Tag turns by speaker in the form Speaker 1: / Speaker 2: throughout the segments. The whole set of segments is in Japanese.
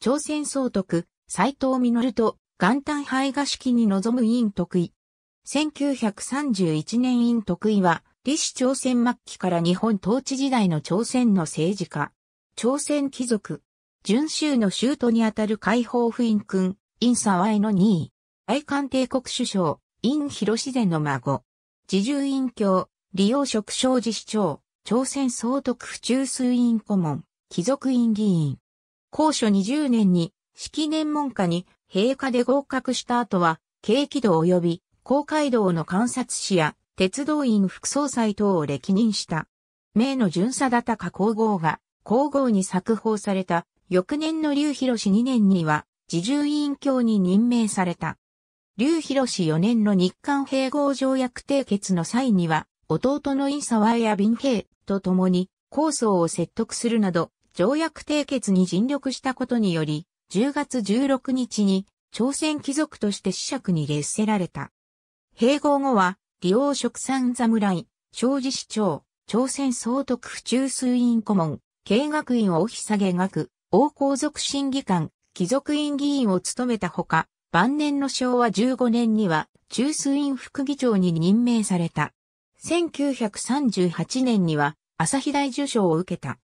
Speaker 1: 朝
Speaker 2: 鮮総督、斎藤実と元旦廃賀式に臨む院徳井。1931年院徳意は、李氏朝鮮末期から日本統治時代の朝鮮の政治家、朝鮮貴族、準州の州都にあたる解放府院君、院沢江の2位、愛韓帝国首相、院広自然の孫、自重院教、利用職小寺市長、朝鮮総督府中枢院顧問、貴族院議員。高所20年に式年門下に陛下で合格した後は、軽軌道及び公会道の観察士や鉄道院副総裁等を歴任した。名の巡査だたか皇后が皇后に作法された翌年の劉広氏2年には自重委員教に任命された。劉広氏4年の日韓併合条約締結の際には弟の伊沢や敏平と共に構想を説得するなど条約締結に尽力したことにより、10月16日に朝鮮貴族として子爵に列せられた。併合後は、利用職産侍、庄司市長、朝鮮総督府中枢院顧問、慶学院を引下げ学、王皇族審議官、貴族院議員を務めたほか、晩年の昭和15年には、中枢院副議長に任命された。1938年には、朝日大受賞を受けた。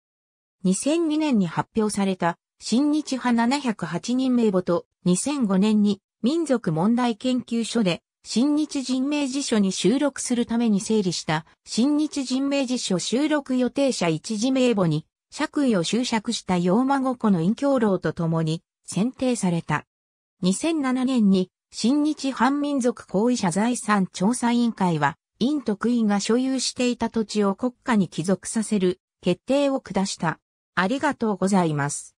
Speaker 2: 2002年に発表された新日派708人名簿と2005年に民族問題研究所で新日人名辞書に収録するために整理した新日人名辞書収録予定者一時名簿に爵位を執着した洋孫子の隠居楼と共に選定された。2007年に新日反民族行為者財産調査委員会は、員徳院が所有していた土地を国家に帰属させる決定を下した。ありがとうございます。